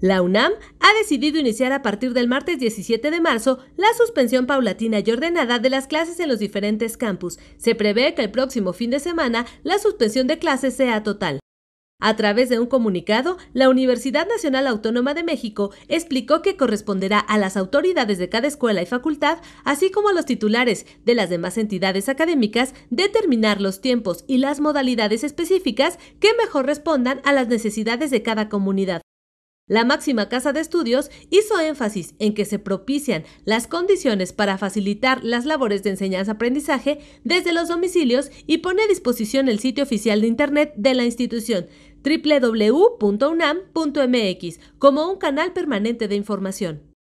La UNAM ha decidido iniciar a partir del martes 17 de marzo la suspensión paulatina y ordenada de las clases en los diferentes campus. Se prevé que el próximo fin de semana la suspensión de clases sea total. A través de un comunicado, la Universidad Nacional Autónoma de México explicó que corresponderá a las autoridades de cada escuela y facultad, así como a los titulares de las demás entidades académicas, determinar los tiempos y las modalidades específicas que mejor respondan a las necesidades de cada comunidad. La máxima casa de estudios hizo énfasis en que se propician las condiciones para facilitar las labores de enseñanza-aprendizaje desde los domicilios y pone a disposición el sitio oficial de Internet de la institución www.unam.mx como un canal permanente de información.